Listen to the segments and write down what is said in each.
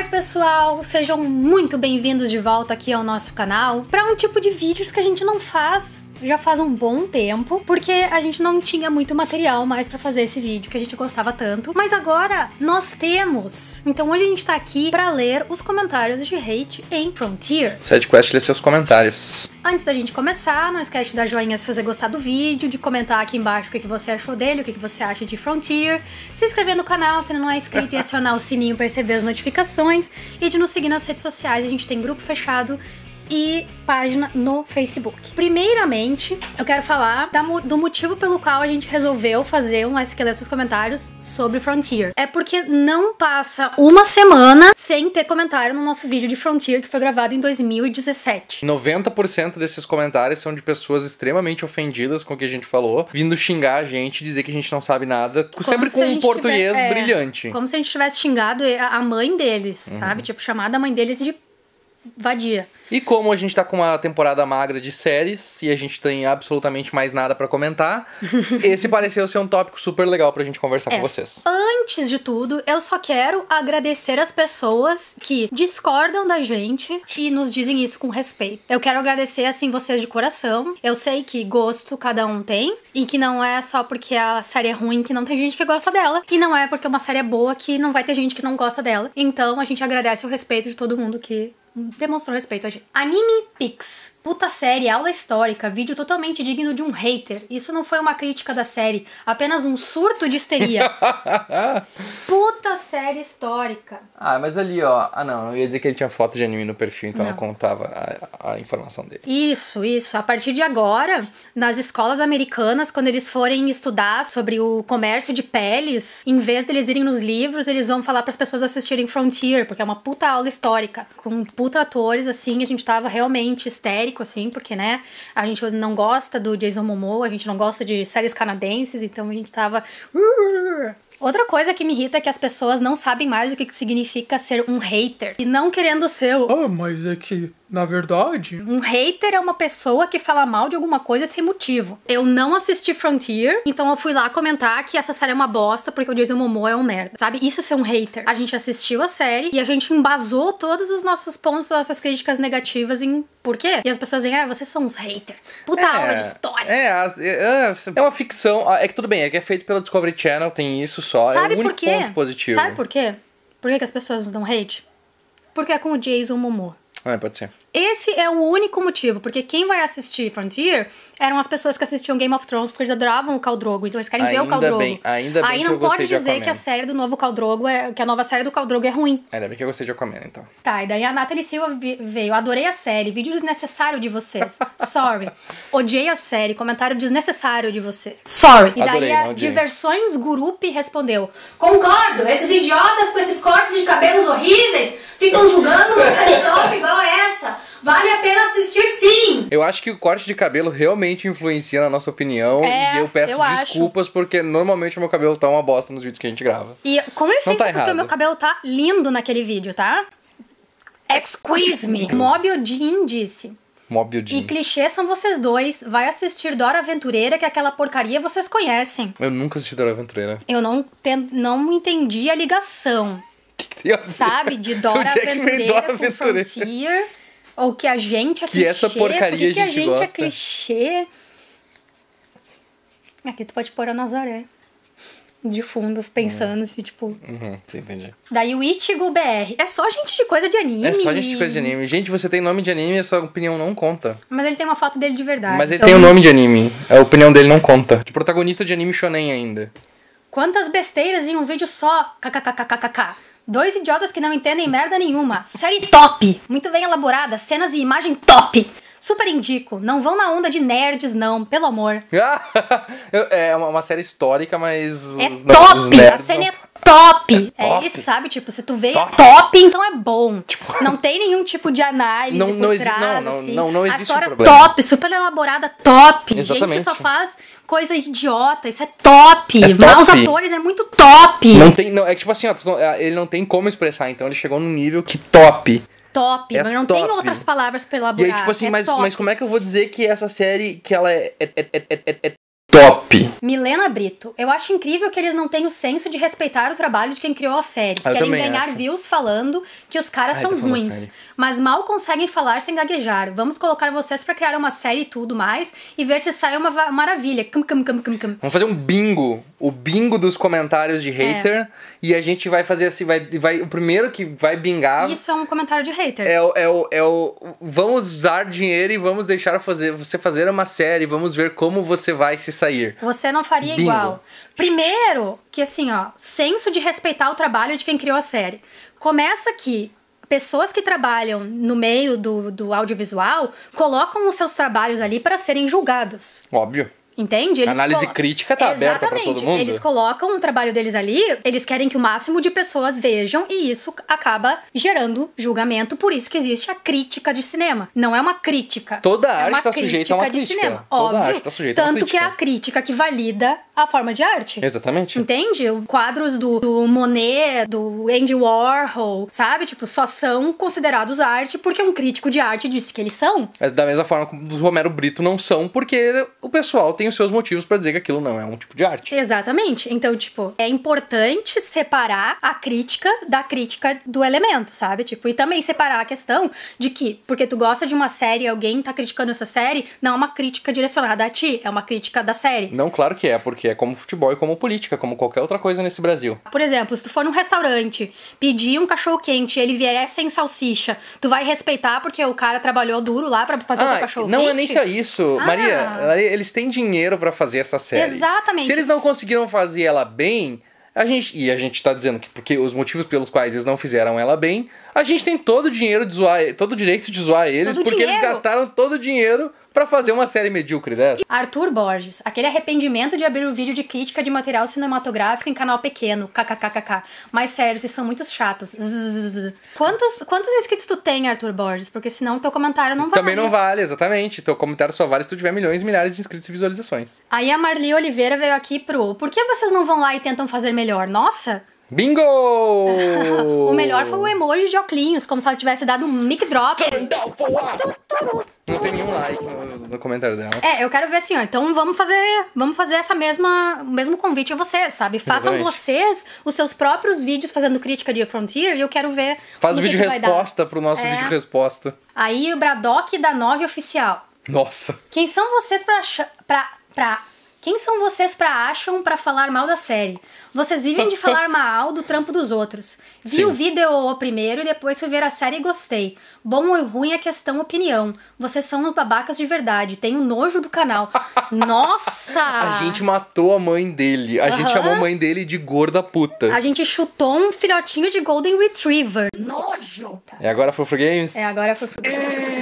Olá pessoal, sejam muito bem-vindos de volta aqui ao nosso canal para um tipo de vídeos que a gente não faz já faz um bom tempo, porque a gente não tinha muito material mais para fazer esse vídeo que a gente gostava tanto, mas agora nós temos. Então hoje a gente tá aqui para ler os comentários de hate em Frontier. SideQuest lê seus comentários. Antes da gente começar, não esquece de dar joinha se você gostar do vídeo, de comentar aqui embaixo o que você achou dele, o que você acha de Frontier, se inscrever no canal se não é inscrito e acionar o sininho para receber as notificações e de nos seguir nas redes sociais. A gente tem grupo fechado e página no Facebook. Primeiramente, eu quero falar da, do motivo pelo qual a gente resolveu fazer um esqueleto dos Comentários sobre Frontier. É porque não passa uma semana sem ter comentário no nosso vídeo de Frontier, que foi gravado em 2017. 90% desses comentários são de pessoas extremamente ofendidas com o que a gente falou, vindo xingar a gente, dizer que a gente não sabe nada, como sempre com se um português tiver, é, brilhante. Como se a gente tivesse xingado a mãe deles, uhum. sabe? Tipo, chamada a mãe deles de vadia. E como a gente tá com uma temporada magra de séries e a gente tem absolutamente mais nada para comentar, esse pareceu ser um tópico super legal pra gente conversar é. com vocês. Antes de tudo, eu só quero agradecer as pessoas que discordam da gente e nos dizem isso com respeito. Eu quero agradecer, assim, vocês de coração. Eu sei que gosto cada um tem e que não é só porque a série é ruim que não tem gente que gosta dela e não é porque é uma série é boa que não vai ter gente que não gosta dela. Então a gente agradece o respeito de todo mundo que demonstrou respeito a gente. Anime Pix. Puta série, aula histórica, vídeo totalmente digno de um hater. Isso não foi uma crítica da série, apenas um surto de histeria. Puta série histórica. Ah, mas ali, ó. Ah, não, eu ia dizer que ele tinha foto de anime no perfil, então não, não contava a, a, informação dele. Isso, isso. A partir de agora, nas escolas americanas, quando eles forem estudar sobre o comércio de peles, em vez deles irem nos livros, eles vão falar para as pessoas assistirem Frontier, porque é uma puta aula histórica, com puta puta atores, assim, a gente tava realmente histérico, assim, porque, né, a gente não gosta do Jason Momoa, a gente não gosta de séries canadenses, então a gente tava... Outra coisa que me irrita é que as pessoas não sabem mais o que significa ser um hater. E não querendo ser o... Ah, oh, mas é que na verdade. Um hater é uma pessoa que fala mal de alguma coisa sem motivo. Eu não assisti Frontier, então eu fui lá comentar que essa série é uma bosta porque o Jason Momoa é um merda, sabe? Isso é ser um hater. A gente assistiu a série e a gente embasou todos os nossos pontos, nossas críticas negativas em por quê? E as pessoas vêm, ah, vocês são uns haters. Puta é, aula de história. É, é, é, é uma ficção. Ah, é que tudo bem, é que é feito pela Discovery Channel, tem isso só. Sabe é o único ponto positivo. Sabe por quê? Por que, que as pessoas nos dão hate? Porque é com o Jason Momoa. Ale pojď si. Esse é o único motivo, porque quem vai assistir Frontier eram as pessoas que assistiam Game of Thrones, porque eles adoravam o Caldrogo, então eles querem ainda ver o Caldrogo. Bem, ainda bem Aí não pode dizer que a série do novo Caldrogo é, que a nova série do Caldrogo é ruim. Ainda bem que eu gostei de Aquaman, então. Tá, e daí a Nathalie Silva veio, adorei a série, vídeo desnecessário de vocês. Sorry. Odiei a série, comentário desnecessário de você. Sorry. E adorei, daí a Diversões Gurup respondeu: Concordo, esses idiotas com esses cortes de cabelos horríveis ficam julgando uma série top igual essa. Vale a pena assistir sim! Eu acho que o corte de cabelo realmente influencia na nossa opinião. É, e eu peço eu desculpas, acho. porque normalmente o meu cabelo tá uma bosta nos vídeos que a gente grava. E com tá licença, tá porque o meu cabelo tá lindo naquele vídeo, tá? Excuse me! Mob Odin disse. Mob Odin. E clichê são vocês dois. Vai assistir Dora Aventureira, que é aquela porcaria vocês conhecem. Eu nunca assisti Dora Aventureira. Eu não, não entendi a ligação. Que que tem a ver? Sabe? De Dora Aventureira, é Dora Aventureira com Frontier. Ou que a gente é que clichê. Que essa porcaria Por que, a gente, a gente é clichê? Aqui tu pode pôr a Nazaré de fundo, pensando se, uhum. assim, tipo. Uhum, você entendi. Daí o Ichigo BR. É só gente de coisa de anime. É só gente de coisa de anime. Gente, você tem nome de anime e a sua opinião não conta. Mas ele tem uma foto dele de verdade. Mas ele então... tem o um nome de anime. A opinião dele não conta. De protagonista de anime shonen ainda. Quantas besteiras em um vídeo só? KKKKKK. Dois idiotas que não entendem merda nenhuma. Série top! Muito bem elaborada, cenas e imagem top! Super indico. Não vão na onda de nerds, não, pelo amor. é uma série histórica, mas. É os, top! Os a cena não... é top! É, é top. isso, sabe? Tipo, se tu vê top, top então é bom. Tipo... Não tem nenhum tipo de análise não, por não trás, não, não, assim. Não, não, não existe A história um top, super elaborada, top. Exatamente. Gente só faz coisa idiota, isso é top. É top. Os atores é muito top. Não tem, não, é tipo assim, ó, é, ele não tem como expressar, então ele chegou num nível que top top, é mas não top. tem outras palavras pra elaborar. E aí, tipo assim, é mas, mas como é que eu vou dizer que essa série, que ela é, é, é, é, é top. Milena Brito. Eu acho incrível que eles não tenham o senso de respeitar o trabalho de quem criou a série. Ah, eu Querem ganhar acho. views falando que os caras Ai, ah, são ruins. Mas mal conseguem falar sem gaguejar. Vamos colocar vocês para criar uma série e tudo mais e ver se sai uma maravilha. Cam, cam, cam, cam, cam. Vamos fazer um bingo o bingo dos comentários de é. hater. É. E a gente vai fazer assim, vai, vai, o primeiro que vai bingar. Isso é um comentário de hater. É, o, é, o, é o. Vamos usar dinheiro e vamos deixar fazer, você fazer uma série, vamos ver como você vai se sair. Você não faria bingo. igual. Primeiro, que assim, ó, senso de respeitar o trabalho de quem criou a série. Começa aqui pessoas que trabalham no meio do, do audiovisual colocam os seus trabalhos ali para serem julgados. Óbvio. Entende? Eles a análise colo... crítica tá Exatamente. aberta para todo mundo. Eles colocam o trabalho deles ali, eles querem que o máximo de pessoas vejam e isso acaba gerando julgamento, por isso que existe a crítica de cinema. Não é uma crítica. Toda é arte está tá sujeita a uma crítica. Cinema, Toda óbvio. arte tá sujeita Tanto a uma crítica. que é a crítica que valida a forma de arte. Exatamente. Entende? Quadros do, do Monet, do Andy Warhol, sabe? Tipo, só são considerados arte porque um crítico de arte disse que eles são. É da mesma forma que os Romero Brito não são, porque o pessoal tem os seus motivos para dizer que aquilo não é um tipo de arte. Exatamente. Então, tipo, é importante separar a crítica da crítica do elemento, sabe? Tipo, e também separar a questão de que, porque tu gosta de uma série e alguém tá criticando essa série, não é uma crítica direcionada a ti, é uma crítica da série. Não, claro que é, porque é como futebol e como política, como qualquer outra coisa nesse Brasil. Por exemplo, se tu for num restaurante, pedir um cachorro quente e ele vier sem salsicha, tu vai respeitar porque o cara trabalhou duro lá para fazer ah, o teu cachorro não é quente? Não é nem só isso. Ah. Maria, eles têm dinheiro dinheiro para fazer essa série. Exatamente. Se eles não conseguiram fazer ela bem, a gente, e a gente tá dizendo que porque os motivos pelos quais eles não fizeram ela bem, a gente tem todo o dinheiro de zoar, todo o direito de zoar eles, todo porque dinheiro. eles gastaram todo o dinheiro para fazer uma série medíocre dessa. Arthur Borges, aquele arrependimento de abrir o um vídeo de crítica de material cinematográfico em canal pequeno, kkkk. Mas sério, vocês são muito chatos. Quantos, quantos inscritos tu tem, Arthur Borges? Porque senão teu comentário não vale. Também não vale, exatamente. Teu comentário só vale se tu tiver milhões e milhares de inscritos e visualizações. Aí a Marli Oliveira veio aqui pro Por que vocês não vão lá e tentam fazer melhor? Nossa! Bingo! o melhor foi o emoji de Oclinhos, como se ela tivesse dado um mic drop. Turn down for what? Não tem nenhum like no, no comentário dela. É, eu quero ver assim, ó. Então vamos fazer, vamos fazer essa mesma, o mesmo convite a vocês, sabe? Façam Exatamente. vocês os seus próprios vídeos fazendo crítica de Frontier e eu quero ver. Faz o vídeo que resposta pro nosso é. vídeo resposta. Aí o bradock da 9 oficial. Nossa. Quem são vocês para para quem são vocês para acham para falar mal da série? Vocês vivem de falar mal do trampo dos outros. Vi Sim. o vídeo primeiro e depois fui ver a série e gostei. Bom ou ruim é questão opinião. Vocês são os babacas de verdade. Tenho nojo do canal. Nossa! A gente matou a mãe dele. A gente chamou a mãe dele de gorda puta. A gente chutou um filhotinho de Golden Retriever. Nojo! É agora Fofo Games? É agora Fofo Games.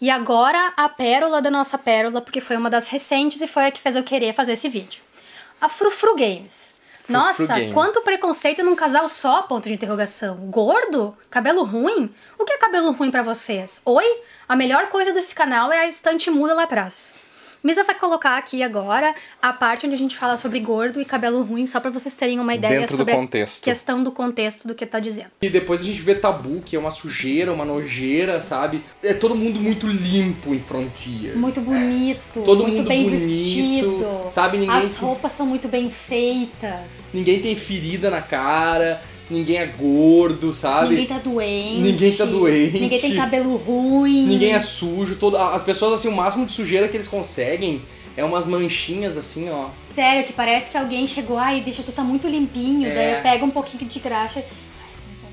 e agora a pérola da nossa pérola, porque foi uma das recentes e foi a que fez eu querer fazer esse vídeo a Frufru Games. Frufru Nossa, Games. quanto preconceito num casal só, ponto de interrogação. Gordo? Cabelo ruim? O que é cabelo ruim para vocês? Oi? A melhor coisa desse canal é a estante muda lá atrás. Misa vai colocar aqui agora a parte onde a gente fala sobre gordo e cabelo ruim, só para vocês terem uma ideia Dentro sobre do contexto. a questão do contexto do que tá dizendo. E depois a gente vê tabu, que é uma sujeira, uma nojeira, sabe? É todo mundo muito limpo em Frontier. Muito bonito, todo muito mundo bem bonito, vestido. Sabe, ninguém As roupas são muito bem feitas. Ninguém tem ferida na cara ninguém é gordo, sabe? Ninguém tá doente. Ninguém tá doente. Ninguém tem cabelo ruim. Ninguém é sujo. Todo, as pessoas, assim, o máximo de sujeira que eles conseguem é umas manchinhas assim, ó. Sério, que parece que alguém chegou, ai, deixa tu tá muito limpinho, é. daí eu pego um pouquinho de graxa. Tá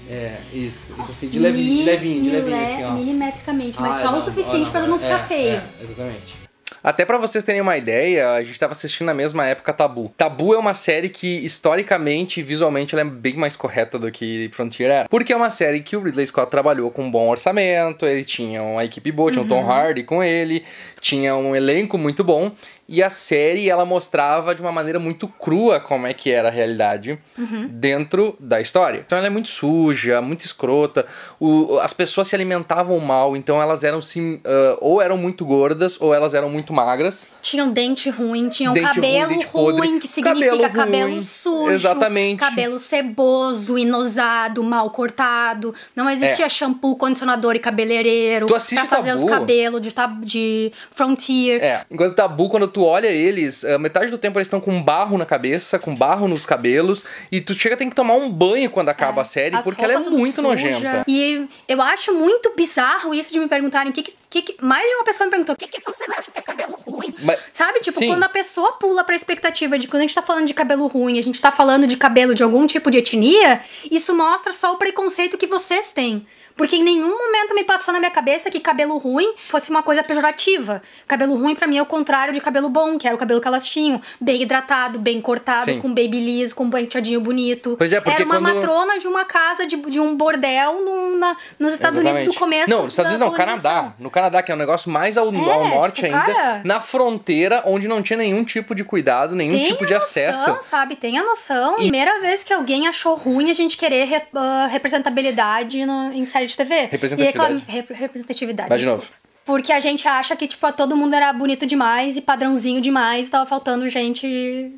é, isso, isso assim, de, levinho, de levinho, de levinho, é, assim, ó. Milimetricamente, mas ah, só é, não, o suficiente não, não, pra não ficar é, feio. É, exatamente. Até para vocês terem uma ideia, a gente estava assistindo na mesma época Tabu. Tabu é uma série que historicamente e visualmente ela é bem mais correta do que Frontier era, porque é uma série que o Ridley Scott trabalhou com um bom orçamento, ele tinha uma equipe boa, tinha uhum. um Tom Hardy com ele, tinha um elenco muito bom e a série ela mostrava de uma maneira muito crua como é que era a realidade uhum. dentro da história. Então ela é muito suja, muito escrota. O, as pessoas se alimentavam mal, então elas eram sim, uh, ou eram muito gordas ou elas eram muito magras. Tinham dente ruim, tinham dente cabelo ruim, ruim que significa cabelo, cabelo sujo, exatamente. cabelo seboso, inosado, mal cortado. Não existia é. shampoo, condicionador e cabeleireiro para fazer tabu? os cabelos de, de Frontier. É. Enquanto é Tabu, quando tu olha eles, eh, metade do tempo eles estão com barro na cabeça, com barro nos cabelos, e tu chega tem que tomar um banho quando é. acaba é. a série, As porque ela é muito suja. nojenta. E eu acho muito bizarro isso de me perguntarem o que, que, que mais de uma pessoa me perguntou, o que, que você acha que é cabelo ruim? Mas, Sabe, tipo, sim. quando a pessoa pula pra expectativa de quando a gente tá falando de cabelo ruim, a gente tá falando de cabelo de algum tipo de etnia, isso mostra só o preconceito que vocês têm. Porque em nenhum momento me passou na minha cabeça que cabelo ruim fosse uma coisa pejorativa. Cabelo ruim para mim é o contrário de cabelo bom, que era o cabelo que elas tinham. Bem hidratado, bem cortado, Sim. com babyliss, com um penteadinho bonito. Pois é, porque Era uma quando... matrona de uma casa, de, de um bordel no, na, nos Estados Exatamente. Unidos do começo Não, nos Estados Unidos não, Canadá. No Canadá, que é um negócio mais ao, é, ao tipo, norte tipo, ainda. Cara... Na fronteira, onde não tinha nenhum tipo de cuidado, nenhum Tem tipo de noção, acesso. sabe? Tem a noção. E... Primeira vez que alguém achou ruim a gente querer re, uh, representabilidade no, em série de TV. É representatividade. E representatividade. Vai de novo. Porque a gente acha que, tipo, todo mundo era bonito demais e padrãozinho demais, e tava faltando gente.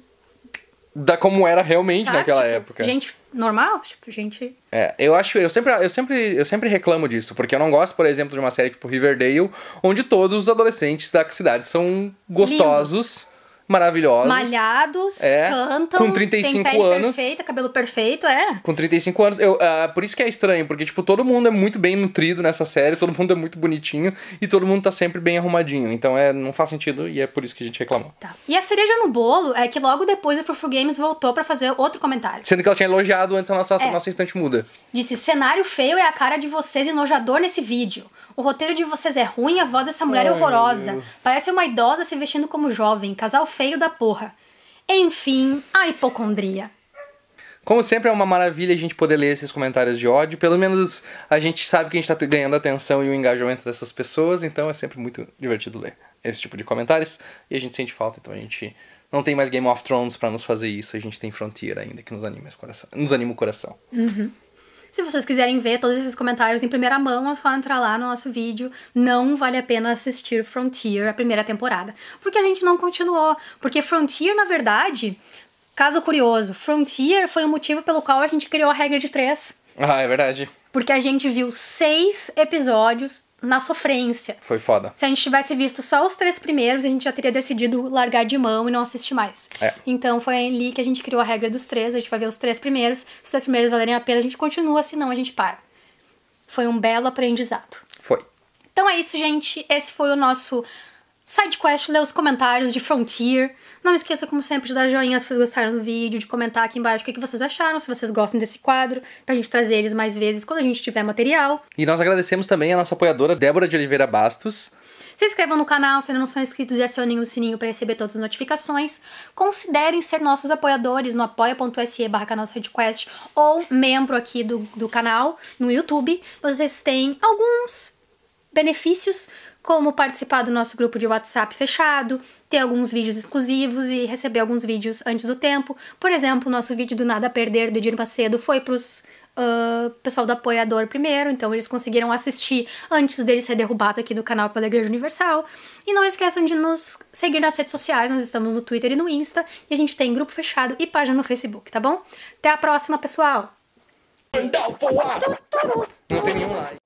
Da como era realmente Sabe? naquela tipo, época. Gente normal, tipo, gente. É, eu acho, eu sempre, eu sempre, eu sempre reclamo disso, porque eu não gosto, por exemplo, de uma série tipo Riverdale, onde todos os adolescentes da cidade são gostosos. Lindos maravilhosos. Malhados, é, cantam. Com 35 tem pele anos. perfeita, cabelo perfeito, é. Com 35 anos. Eu, uh, por isso que é estranho, porque, tipo, todo mundo é muito bem nutrido nessa série, todo mundo é muito bonitinho e todo mundo tá sempre bem arrumadinho. Então é, não faz sentido e é por isso que a gente reclamou. Tá. E a cereja no bolo é que logo depois a Fufu Games voltou para fazer outro comentário. Sendo que ela tinha elogiado antes a nossa, é. nossa instante muda. Disse: cenário feio é a cara de vocês enojador nesse vídeo. O roteiro de vocês é ruim, a voz dessa mulher é Ai, é horrorosa. Parece uma idosa se vestindo como jovem. Casal feio da porra. Enfim, a hipocondria. Como sempre, é uma maravilha a gente poder ler esses comentários de ódio. Pelo menos a gente sabe que a gente está ganhando atenção e o engajamento dessas pessoas, então é sempre muito divertido ler esse tipo de comentários. E a gente sente falta, então a gente não tem mais Game of Thrones para nos fazer isso. A gente tem Frontier ainda, que nos anima, coração, nos anima o coração. Uhum. Se vocês quiserem ver todos esses comentários em primeira mão, é só entrar lá no nosso vídeo. Não vale a pena assistir Frontier, a primeira temporada, porque a gente não continuou. Porque Frontier, na verdade, caso curioso, Frontier foi o motivo pelo qual a gente criou a regra de três. Ah, é verdade. Porque a gente viu seis episódios na sofrência. Foi foda. Se a gente tivesse visto só os três primeiros, a gente já teria decidido largar de mão e não assistir mais. É. Então foi ali que a gente criou a regra dos três, a gente vai ver os três primeiros. Se os três primeiros valerem a pena, a gente continua, senão a gente para. Foi um belo aprendizado. Foi. Então é isso, gente. Esse foi o nosso SideQuest lê os comentários de Frontier. Não esqueça, como sempre, de dar joinha se vocês gostaram do vídeo, de comentar aqui embaixo o que vocês acharam, se vocês gostam desse quadro, pra gente trazer eles mais vezes quando a gente tiver material. E nós agradecemos também a nossa apoiadora Débora de Oliveira Bastos. Se inscrevam no canal se ainda não são inscritos e acionem o sininho para receber todas as notificações. Considerem ser nossos apoiadores no apoia.se barra canal SideQuest ou membro aqui do, do canal no YouTube. Vocês têm alguns benefícios como participar do nosso grupo de WhatsApp fechado, ter alguns vídeos exclusivos e receber alguns vídeos antes do tempo. Por exemplo, nosso vídeo do Nada a Perder do Edir Macedo foi para uh, pessoal do apoiador primeiro, então eles conseguiram assistir antes dele ser derrubado aqui do canal pela Igreja Universal. E não esqueçam de nos seguir nas redes sociais, nós estamos no Twitter e no Insta, e a gente tem grupo fechado e página no Facebook, tá bom? Até a próxima, pessoal! Não tem nenhum like.